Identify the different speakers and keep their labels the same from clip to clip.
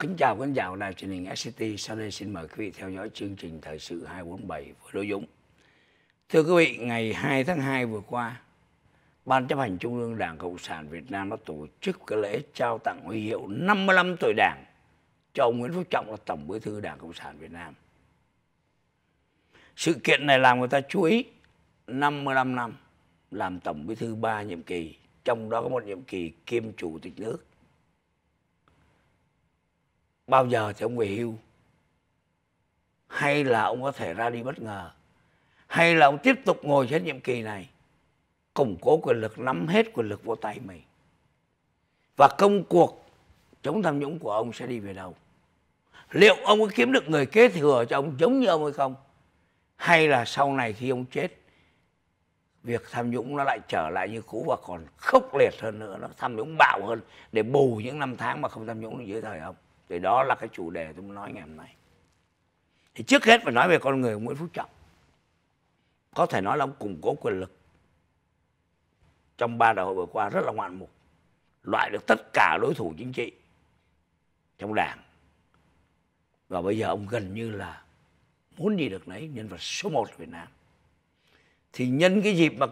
Speaker 1: kính chào khán giả đài truyền hình SCT. Sau đây xin mời quý vị theo dõi chương trình thời sự 247 với Đỗ Dũng. Thưa quý vị, ngày 2 tháng 2 vừa qua, Ban chấp hành Trung ương Đảng Cộng sản Việt Nam đã tổ chức cái lễ trao tặng huy hiệu 55 tuổi Đảng cho ông Nguyễn Phú Trọng là Tổng Bí thư Đảng Cộng sản Việt Nam. Sự kiện này làm người ta chú ý 55 năm làm Tổng Bí thư 3 nhiệm kỳ, trong đó có một nhiệm kỳ kiêm chủ tịch nước bao giờ thì ông về hưu hay là ông có thể ra đi bất ngờ hay là ông tiếp tục ngồi hết nhiệm kỳ này củng cố quyền lực nắm hết quyền lực vô tay mình và công cuộc chống tham nhũng của ông sẽ đi về đâu liệu ông có kiếm được người kế thừa cho ông giống như ông hay không hay là sau này khi ông chết việc tham nhũng nó lại trở lại như cũ và còn khốc liệt hơn nữa nó tham nhũng bạo hơn để bù những năm tháng mà không tham nhũng dưới thời ông thì đó là cái chủ đề tôi muốn nói ngày hôm nay thì trước hết phải nói về con người của Nguyễn Phú Trọng có thể nói là ông củng cố quyền lực trong ba đại hội vừa qua rất là ngoạn mục loại được tất cả đối thủ chính trị trong đảng và bây giờ ông gần như là muốn gì được nấy nhân vật số 1 Việt Nam thì nhân cái dịp mà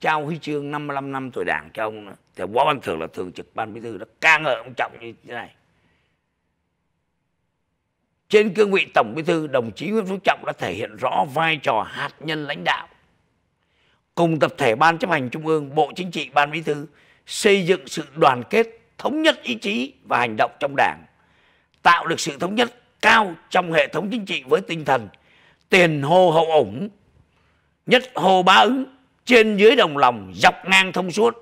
Speaker 1: trao huy chương 55 năm tuổi đảng cho ông thì quá văn thường là thường trực ban bí thư đã ca ngợi ông trọng như thế này trên cương vị Tổng Bí thư, đồng chí Nguyễn Phú Trọng đã thể hiện rõ vai trò hạt nhân lãnh đạo. Cùng tập thể Ban chấp hành Trung ương, Bộ Chính trị, Ban Bí thư xây dựng sự đoàn kết, thống nhất ý chí và hành động trong Đảng, tạo được sự thống nhất cao trong hệ thống chính trị với tinh thần tiền hô hậu ủng, nhất hô bá ứng, trên dưới đồng lòng, dọc ngang thông suốt.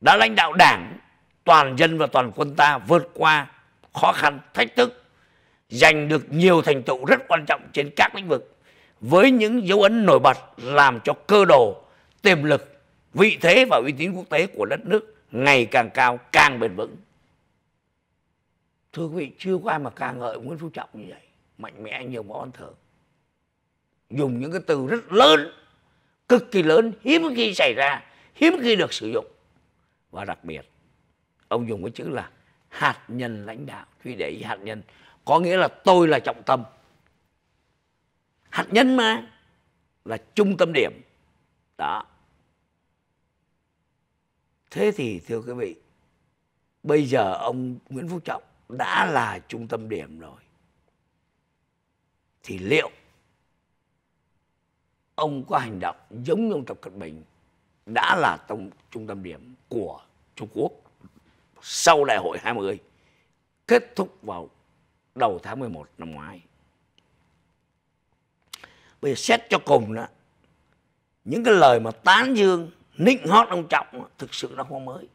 Speaker 1: Đã lãnh đạo Đảng, toàn dân và toàn quân ta vượt qua khó khăn, thách thức giành được nhiều thành tựu rất quan trọng trên các lĩnh vực với những dấu ấn nổi bật làm cho cơ đồ, tiềm lực, vị thế và uy tín quốc tế của đất nước ngày càng cao, càng bền vững. Thưa quý vị, chưa có ai mà ca ngợi Nguyễn Phú Trọng như vậy, mạnh mẽ nhiều võ văn thưởng. Dùng những cái từ rất lớn, cực kỳ lớn, hiếm khi xảy ra, hiếm khi được sử dụng. Và đặc biệt, ông dùng cái chữ là hạt nhân lãnh đạo, khi để ý hạt nhân có nghĩa là tôi là trọng tâm hạt nhân mà là trung tâm điểm đó thế thì thưa quý vị bây giờ ông nguyễn phú trọng đã là trung tâm điểm rồi thì liệu ông có hành động giống như ông tập cận bình đã là tổng trung tâm điểm của trung quốc sau đại hội 20 kết thúc vào đầu tháng 11 năm ngoái. Bây giờ xét cho cùng đó, những cái lời mà tán dương, nịnh hót ông Trọng thực sự nó không mới.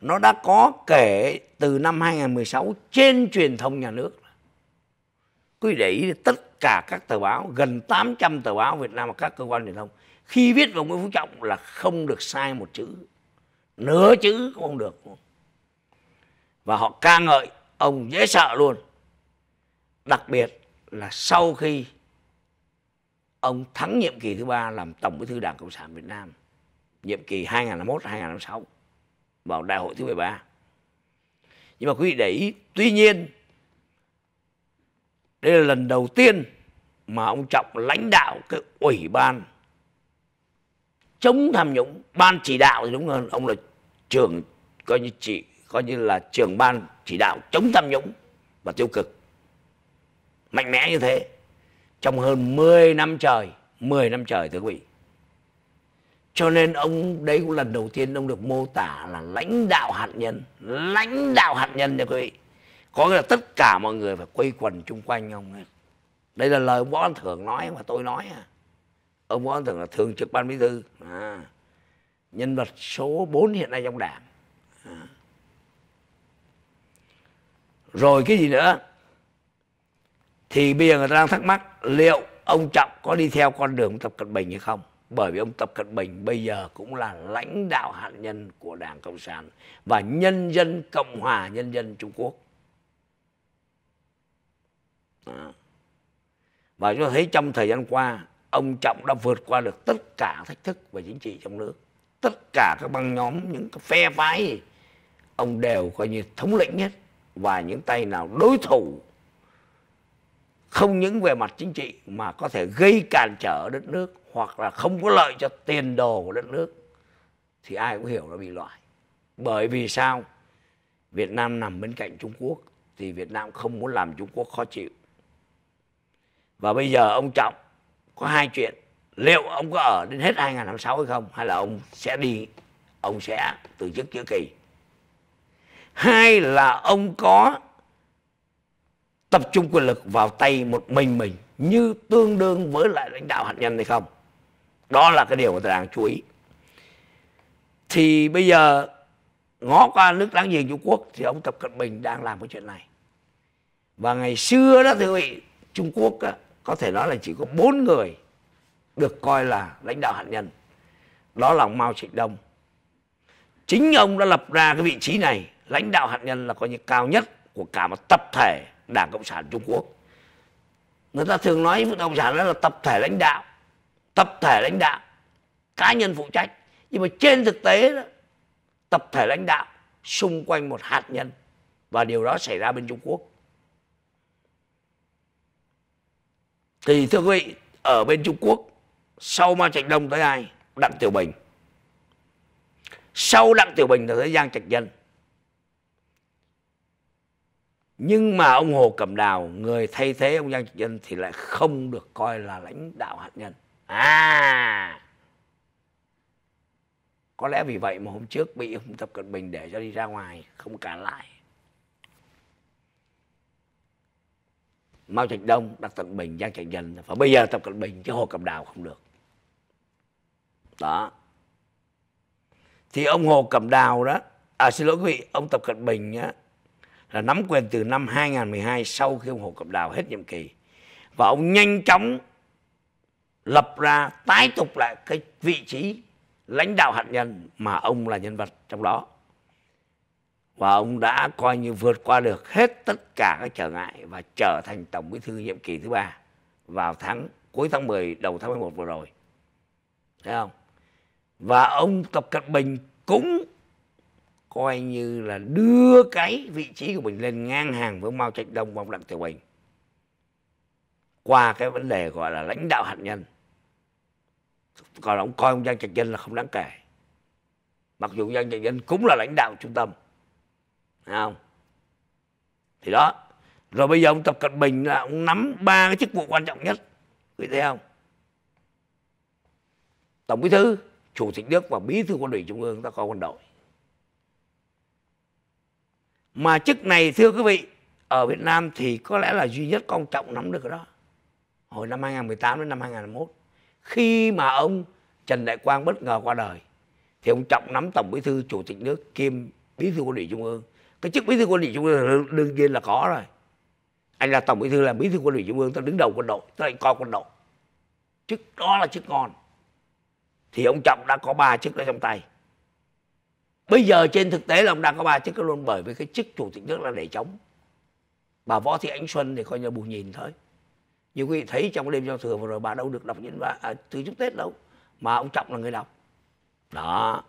Speaker 1: Nó đã có kể từ năm 2016 trên truyền thông nhà nước. Quý để ý tất cả các tờ báo, gần 800 tờ báo Việt Nam và các cơ quan truyền thông, khi viết về Nguyễn Phú Trọng là không được sai một chữ, nửa chữ cũng không được. Và họ ca ngợi ông dễ sợ luôn đặc biệt là sau khi ông thắng nhiệm kỳ thứ ba làm tổng bí thư đảng cộng sản việt nam nhiệm kỳ 2001-2006 vào đại hội thứ 13 nhưng mà quý vị để ý tuy nhiên đây là lần đầu tiên mà ông trọng lãnh đạo cái ủy ban chống tham nhũng ban chỉ đạo thì đúng hơn ông là trưởng coi như chỉ coi như là trưởng ban chỉ đạo chống tham nhũng và tiêu cực mạnh mẽ như thế trong hơn 10 năm trời 10 năm trời thưa quý vị cho nên ông đấy cũng lần đầu tiên ông được mô tả là lãnh đạo hạt nhân lãnh đạo hạt nhân nha quý vị có nghĩa là tất cả mọi người phải quây quần chung quanh ông ấy. đây là lời ông võ văn thưởng nói mà tôi nói à ông võ văn thưởng là thường trực ban bí thư à, nhân vật số 4 hiện nay trong đảng rồi cái gì nữa thì bây giờ người ta đang thắc mắc liệu ông trọng có đi theo con đường tập cận bình hay không bởi vì ông tập cận bình bây giờ cũng là lãnh đạo hạt nhân của đảng cộng sản và nhân dân cộng hòa nhân dân trung quốc và chúng ta thấy trong thời gian qua ông trọng đã vượt qua được tất cả thách thức về chính trị trong nước tất cả các băng nhóm những cái phe phái gì, ông đều coi như thống lĩnh hết và những tay nào đối thủ không những về mặt chính trị mà có thể gây cản trở đất nước hoặc là không có lợi cho tiền đồ của đất nước thì ai cũng hiểu là bị loại. Bởi vì sao? Việt Nam nằm bên cạnh Trung Quốc thì Việt Nam không muốn làm Trung Quốc khó chịu. Và bây giờ ông Trọng có hai chuyện. Liệu ông có ở đến hết 2056 hay không? Hay là ông sẽ đi, ông sẽ từ chức chữa kỳ? hai là ông có tập trung quyền lực vào tay một mình mình như tương đương với lại lãnh đạo hạt nhân hay không đó là cái điều mà tôi đang chú ý thì bây giờ ngó qua nước láng giềng Trung Quốc thì ông Tập Cận Bình đang làm cái chuyện này và ngày xưa đó thưa quý vị Trung Quốc đó, có thể nói là chỉ có bốn người được coi là lãnh đạo hạt nhân đó là ông Mao Trạch Đông chính ông đã lập ra cái vị trí này lãnh đạo hạt nhân là coi như cao nhất của cả một tập thể Đảng Cộng sản Trung Quốc. Người ta thường nói với Cộng sản đó là tập thể lãnh đạo, tập thể lãnh đạo, cá nhân phụ trách. Nhưng mà trên thực tế đó, tập thể lãnh đạo xung quanh một hạt nhân và điều đó xảy ra bên Trung Quốc. Thì thưa quý vị, ở bên Trung Quốc sau Mao Trạch Đông tới ai? Đặng Tiểu Bình. Sau Đặng Tiểu Bình là tới Giang Trạch Dân nhưng mà ông Hồ Cẩm Đào người thay thế ông Giang Trạch Dân thì lại không được coi là lãnh đạo hạt nhân à có lẽ vì vậy mà hôm trước bị ông Tập Cận Bình để cho đi ra ngoài không cả lại Mao Trạch Đông, Đặng Tận Bình, Giang Trạch Dân và bây giờ Tập Cận Bình chứ Hồ Cẩm Đào không được đó thì ông Hồ Cẩm Đào đó à xin lỗi quý vị ông Tập Cận Bình á là nắm quyền từ năm 2012 sau khi ông Hồ Cẩm Đào hết nhiệm kỳ. Và ông nhanh chóng lập ra tái tục lại cái vị trí lãnh đạo hạt nhân mà ông là nhân vật trong đó. Và ông đã coi như vượt qua được hết tất cả các trở ngại và trở thành Tổng Bí thư nhiệm kỳ thứ ba vào tháng cuối tháng 10 đầu tháng 11 vừa rồi. Thấy không? Và ông Tập Cận Bình cũng coi như là đưa cái vị trí của mình lên ngang hàng với Mao Trạch Đông và ông Đặng Tiểu Bình qua cái vấn đề gọi là lãnh đạo hạt nhân còn ông coi ông Giang Trạch Dân là không đáng kể mặc dù Giang Trạch Dân cũng là lãnh đạo trung tâm Đấy không thì đó rồi bây giờ ông Tập Cận Bình là ông nắm ba cái chức vụ quan trọng nhất quý thấy không tổng bí thư chủ tịch nước và bí thư quân ủy trung ương ta coi quân đội mà chức này thưa quý vị ở Việt Nam thì có lẽ là duy nhất ông Trọng nắm được đó hồi năm 2018 đến năm 2021 khi mà ông Trần Đại Quang bất ngờ qua đời thì ông Trọng nắm tổng bí thư chủ tịch nước kiêm bí thư quân ủy trung ương cái chức bí thư quân ủy trung ương đương nhiên là có rồi anh là tổng bí thư là bí thư quân ủy trung ương tôi đứng đầu quân đội tôi lại coi quân đội chức đó là chức ngon thì ông Trọng đã có ba chức đó trong tay bây giờ trên thực tế là ông đang có ba chức luôn bởi vì cái chức chủ tịch nước là để chống bà võ thị ánh xuân thì coi như bù nhìn thôi như quý vị thấy trong đêm giao thừa vừa rồi bà đâu được đọc những bà à, từ chúc tết đâu mà ông trọng là người đọc đó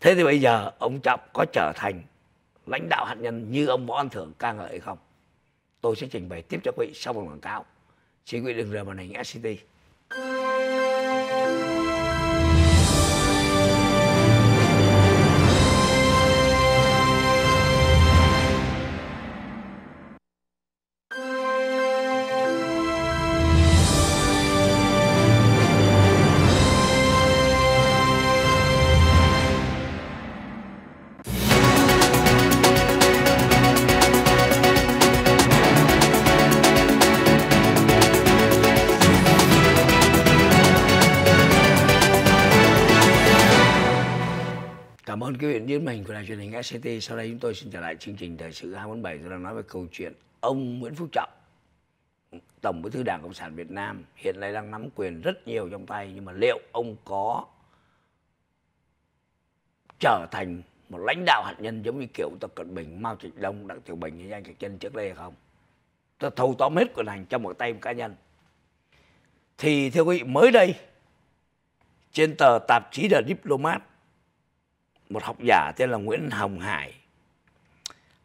Speaker 1: thế thì bây giờ ông trọng có trở thành lãnh đạo hạt nhân như ông võ an thưởng ca ngợi không tôi sẽ trình bày tiếp cho quý vị sau một quảng cáo xin quý vị đừng rời màn hình SCT. biến mình của đài truyền hình SCT. Sau đây chúng tôi xin trở lại chương trình thời sự 247. Tôi đang nói về câu chuyện ông Nguyễn Phú Trọng, Tổng Bí thư Đảng Cộng sản Việt Nam hiện nay đang nắm quyền rất nhiều trong tay nhưng mà liệu ông có trở thành một lãnh đạo hạt nhân giống như kiểu Tập Cận Bình, Mao Trạch Đông, Đặng Tiểu Bình như anh Trạch chân trước đây hay không? Ta thâu tóm hết quyền hành trong một tay một cá nhân. Thì thưa quý vị, mới đây trên tờ tạp chí The Diplomat một học giả tên là Nguyễn Hồng Hải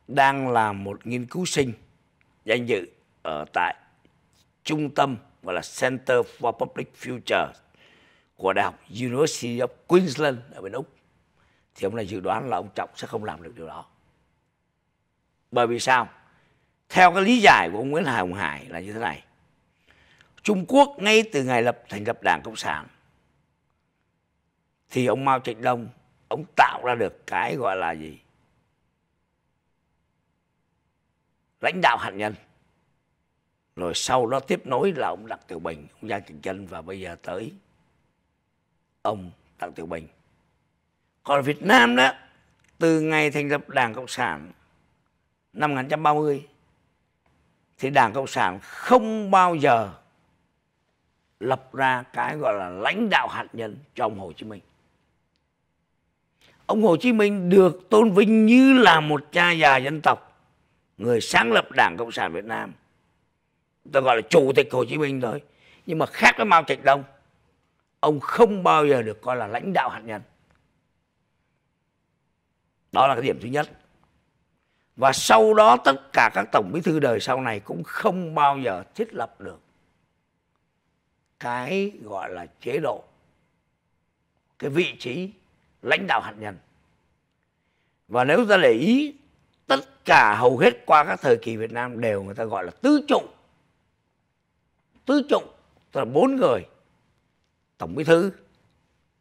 Speaker 1: đang là một nghiên cứu sinh danh dự ở tại trung tâm gọi là Center for Public Future của Đại học University of Queensland ở bên Úc thì ông này dự đoán là ông Trọng sẽ không làm được điều đó. Bởi vì sao? Theo cái lý giải của ông Nguyễn Hồng Hải là như thế này. Trung Quốc ngay từ ngày lập thành lập Đảng Cộng sản thì ông Mao Trạch Đông ông tạo ra được cái gọi là gì lãnh đạo hạt nhân rồi sau đó tiếp nối là ông đặng tiểu bình ông giang trường trân và bây giờ tới ông đặng tiểu bình còn việt nam đó từ ngày thành lập đảng cộng sản năm 1930 thì đảng cộng sản không bao giờ lập ra cái gọi là lãnh đạo hạt nhân trong hồ chí minh ông Hồ Chí Minh được tôn vinh như là một cha già dân tộc, người sáng lập Đảng Cộng sản Việt Nam. Tôi gọi là Chủ tịch Hồ Chí Minh thôi. Nhưng mà khác với Mao Trạch Đông, ông không bao giờ được coi là lãnh đạo hạt nhân. Đó là cái điểm thứ nhất. Và sau đó tất cả các tổng bí thư đời sau này cũng không bao giờ thiết lập được cái gọi là chế độ, cái vị trí lãnh đạo hạt nhân và nếu ta để ý tất cả hầu hết qua các thời kỳ Việt Nam đều người ta gọi là tứ trụ tứ trụ tức là bốn người tổng bí thư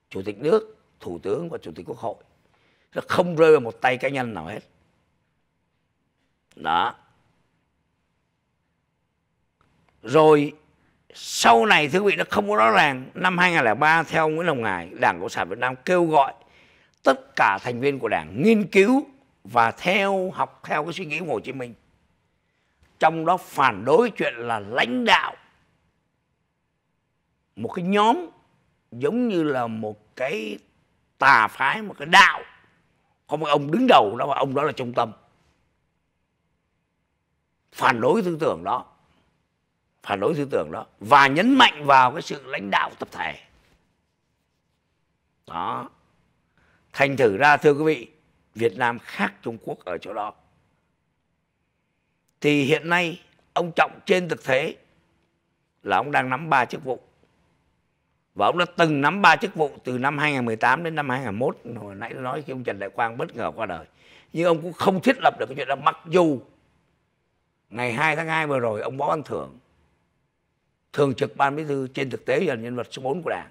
Speaker 1: chủ tịch nước thủ tướng và chủ tịch quốc hội nó không rơi vào một tay cá nhân nào hết đó rồi sau này thưa quý vị nó không có rõ ràng năm 2003 theo Nguyễn Hồng Ngài Đảng Cộng sản Việt Nam kêu gọi tất cả thành viên của đảng nghiên cứu và theo học theo cái suy nghĩ của Hồ Chí Minh. Trong đó phản đối chuyện là lãnh đạo một cái nhóm giống như là một cái tà phái, một cái đạo. Có một ông đứng đầu đó và ông đó là trung tâm. Phản đối tư tưởng đó. Phản đối tư tưởng đó. Và nhấn mạnh vào cái sự lãnh đạo tập thể. Đó thành thử ra thưa quý vị việt nam khác trung quốc ở chỗ đó thì hiện nay ông trọng trên thực thế là ông đang nắm ba chức vụ và ông đã từng nắm ba chức vụ từ năm 2018 đến năm 2021 hồi nãy nói khi ông Trần Đại Quang bất ngờ qua đời nhưng ông cũng không thiết lập được cái chuyện đó mặc dù ngày 2 tháng 2 vừa rồi ông Võ Văn Thưởng thường trực ban bí thư trên thực tế là nhân vật số 4 của Đảng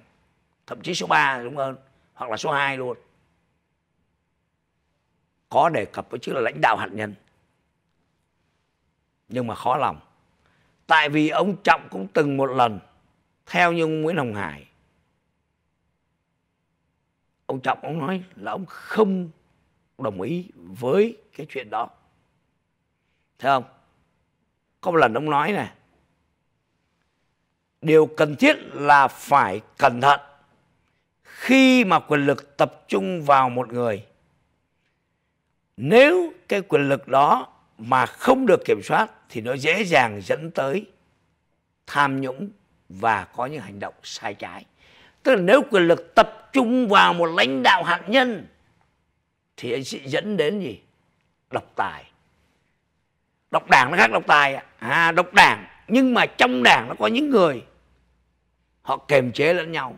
Speaker 1: thậm chí số 3 đúng hơn hoặc là số 2 luôn có đề cập với chữ là lãnh đạo hạt nhân nhưng mà khó lòng tại vì ông trọng cũng từng một lần theo như ông nguyễn hồng hải ông trọng ông nói là ông không đồng ý với cái chuyện đó thấy không có một lần ông nói này điều cần thiết là phải cẩn thận khi mà quyền lực tập trung vào một người nếu cái quyền lực đó mà không được kiểm soát thì nó dễ dàng dẫn tới tham nhũng và có những hành động sai trái tức là nếu quyền lực tập trung vào một lãnh đạo hạt nhân thì anh sẽ dẫn đến gì độc tài độc đảng nó khác độc tài à độc đảng nhưng mà trong đảng nó có những người họ kềm chế lẫn nhau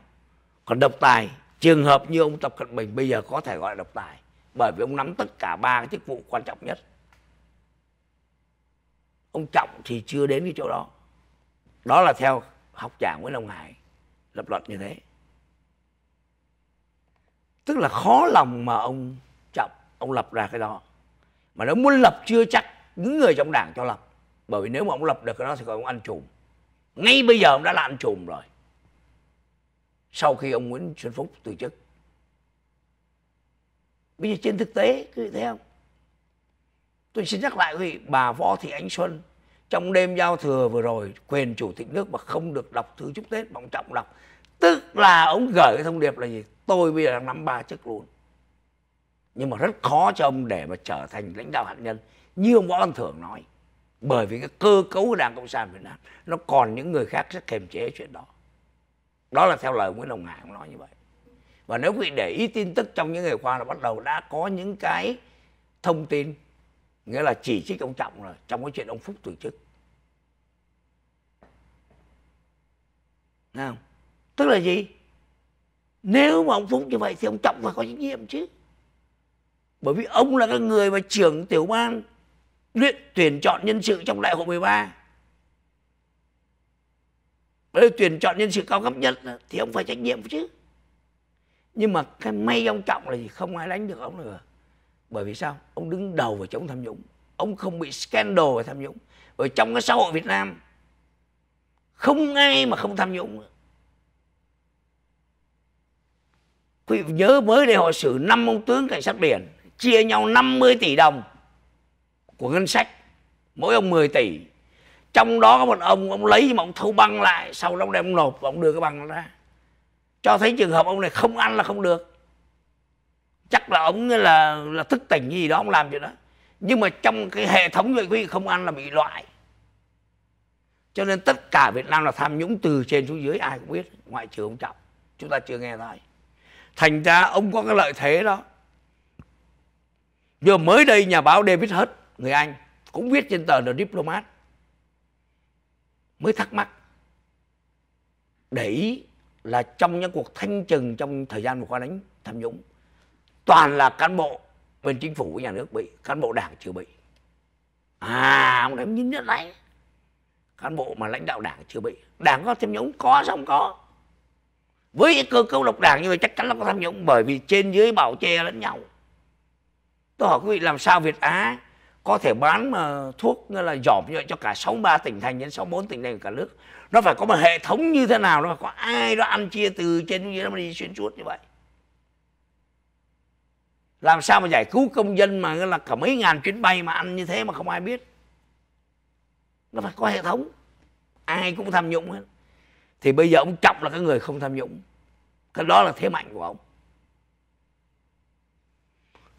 Speaker 1: còn độc tài trường hợp như ông tập cận bình bây giờ có thể gọi là độc tài bởi vì ông nắm tất cả ba cái chức vụ quan trọng nhất ông trọng thì chưa đến cái chỗ đó đó là theo học giả nguyễn long hải lập luận như thế tức là khó lòng mà ông trọng ông lập ra cái đó mà nếu muốn lập chưa chắc những người trong đảng cho lập bởi vì nếu mà ông lập được cái đó thì còn ông ăn trùm ngay bây giờ ông đã là ăn trùm rồi sau khi ông nguyễn xuân phúc từ chức bây giờ trên thực tế quý vị thấy không tôi xin nhắc lại quý vị bà võ thị ánh xuân trong đêm giao thừa vừa rồi quyền chủ tịch nước mà không được đọc thư chúc tết bằng trọng đọc tức là ông gửi cái thông điệp là gì tôi bây giờ đang nắm ba chức luôn nhưng mà rất khó cho ông để mà trở thành lãnh đạo hạt nhân như ông võ văn thưởng nói bởi vì cái cơ cấu của đảng cộng sản việt nam nó còn những người khác rất kềm chế chuyện đó đó là theo lời nguyễn đồng hải ông nói như vậy và nếu quý vị để ý tin tức trong những ngày qua là bắt đầu đã có những cái thông tin nghĩa là chỉ trích ông trọng rồi trong cái chuyện ông phúc từ chức nào tức là gì nếu mà ông phúc như vậy thì ông trọng phải có trách nhiệm chứ bởi vì ông là cái người mà trưởng tiểu ban luyện tuyển chọn nhân sự trong đại hội 13 ba, tuyển chọn nhân sự cao cấp nhất thì ông phải trách nhiệm chứ nhưng mà cái may ông trọng là gì không ai đánh được ông nữa bởi vì sao ông đứng đầu về chống tham nhũng ông không bị scandal về tham nhũng ở trong cái xã hội Việt Nam không ai mà không tham nhũng quý vị nhớ mới đây họ xử năm ông tướng cảnh sát biển chia nhau 50 tỷ đồng của ngân sách mỗi ông 10 tỷ trong đó có một ông ông lấy mà ông thâu băng lại sau đó ông đem ông nộp và ông đưa cái băng ra cho thấy trường hợp ông này không ăn là không được chắc là ông là là thức tỉnh gì đó ông làm chuyện đó nhưng mà trong cái hệ thống nội quy không ăn là bị loại cho nên tất cả Việt Nam là tham nhũng từ trên xuống dưới ai cũng biết ngoại trừ ông Trọng chúng ta chưa nghe nói thành ra ông có cái lợi thế đó vừa mới đây nhà báo David Hurt người Anh cũng viết trên tờ The Diplomat mới thắc mắc để ý là trong những cuộc thanh trừng trong thời gian vừa qua đánh tham nhũng toàn là cán bộ bên chính phủ nhà nước bị cán bộ đảng chưa bị à ông đánh nhìn nhất đấy cán bộ mà lãnh đạo đảng chưa bị đảng có tham nhũng có xong có với cái cơ cấu độc đảng như vậy chắc chắn là có tham nhũng bởi vì trên dưới bảo che lẫn nhau tôi hỏi quý vị làm sao việt á có thể bán mà ờ, thuốc như là giỏm như vậy cho cả 63 tỉnh thành đến 64 tỉnh thành cả nước nó phải có một hệ thống như thế nào nó phải có ai đó ăn chia từ trên xuống dưới nó đi xuyên suốt như vậy làm sao mà giải cứu công dân mà là cả mấy ngàn chuyến bay mà ăn như thế mà không ai biết nó phải có hệ thống ai cũng tham nhũng hết thì bây giờ ông trọng là cái người không tham nhũng cái đó là thế mạnh của ông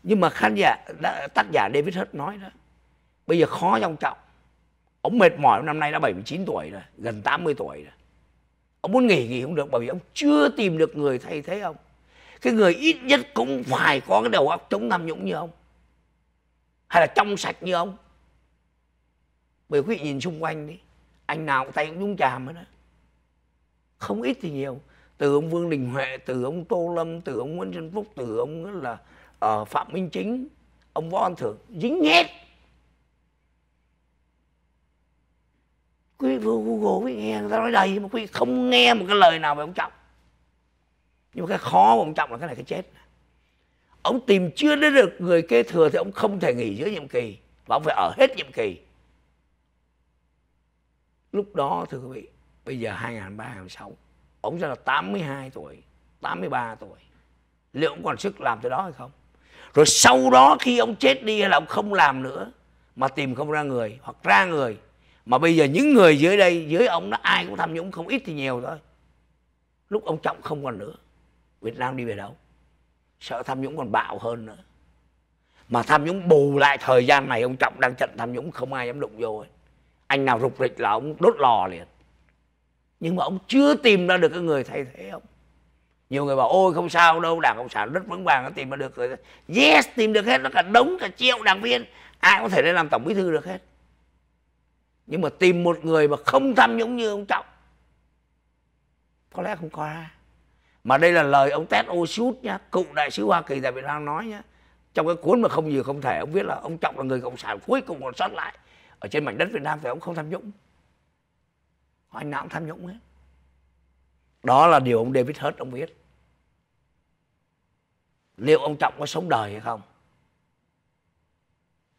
Speaker 1: nhưng mà khán giả đã, tác giả David Hurt nói đó bây giờ khó cho Trọng ông mệt mỏi năm nay đã 79 tuổi rồi gần 80 tuổi rồi ông muốn nghỉ nghỉ không được bởi vì ông chưa tìm được người thay thế ông cái người ít nhất cũng phải có cái đầu óc chống tham nhũng như ông hay là trong sạch như ông bởi quý vị nhìn xung quanh đi anh nào cũng tay cũng nhúng chàm hết đó không ít thì nhiều từ ông Vương Đình Huệ từ ông Tô Lâm từ ông Nguyễn Xuân Phúc từ ông là uh, phạm minh chính ông võ văn thưởng dính hết quý vừa google quý nghe người ta nói đầy mà quý không nghe một cái lời nào về ông trọng nhưng mà cái khó của ông trọng là cái này cái chết ông tìm chưa đến được người kế thừa thì ông không thể nghỉ giữa nhiệm kỳ và ông phải ở hết nhiệm kỳ lúc đó thưa quý vị bây giờ 2003 2006 ông sẽ là 82 tuổi 83 tuổi liệu ông còn sức làm tới đó hay không rồi sau đó khi ông chết đi là ông không làm nữa mà tìm không ra người hoặc ra người mà bây giờ những người dưới đây dưới ông nó ai cũng tham nhũng không ít thì nhiều thôi lúc ông trọng không còn nữa việt nam đi về đâu sợ tham nhũng còn bạo hơn nữa mà tham nhũng bù lại thời gian này ông trọng đang trận tham nhũng không ai dám đụng vô ấy. anh nào rục rịch là ông đốt lò liền nhưng mà ông chưa tìm ra được cái người thay thế ông nhiều người bảo ôi không sao đâu đảng cộng sản rất vững vàng nó tìm được yes tìm được hết nó cả đống cả triệu đảng viên ai có thể lên làm tổng bí thư được hết nhưng mà tìm một người mà không tham nhũng như ông trọng có lẽ không có mà đây là lời ông Ted Oshut nhá cựu đại sứ Hoa Kỳ tại Việt Nam nói nhá trong cái cuốn mà không gì không thể ông viết là ông trọng là người cộng sản cuối cùng còn sót lại ở trên mảnh đất Việt Nam thì ông không tham nhũng anh nào cũng tham nhũng hết đó là điều ông David Hurt ông viết liệu ông trọng có sống đời hay không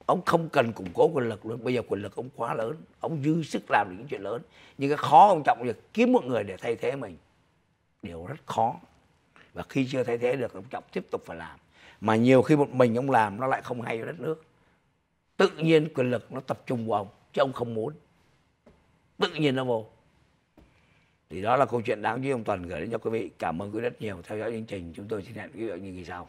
Speaker 1: ông không cần củng cố quyền lực luôn bây giờ quyền lực ông quá lớn ông dư sức làm được những chuyện lớn nhưng cái khó ông trọng là kiếm một người để thay thế mình điều rất khó và khi chưa thay thế được ông trọng tiếp tục phải làm mà nhiều khi một mình ông làm nó lại không hay cho đất nước tự nhiên quyền lực nó tập trung vào ông chứ ông không muốn tự nhiên nó vô thì đó là câu chuyện đáng chú ý ông Tuần gửi đến cho quý vị cảm ơn quý vị rất nhiều theo dõi chương trình chúng tôi xin hẹn quý vị ở những kỳ sau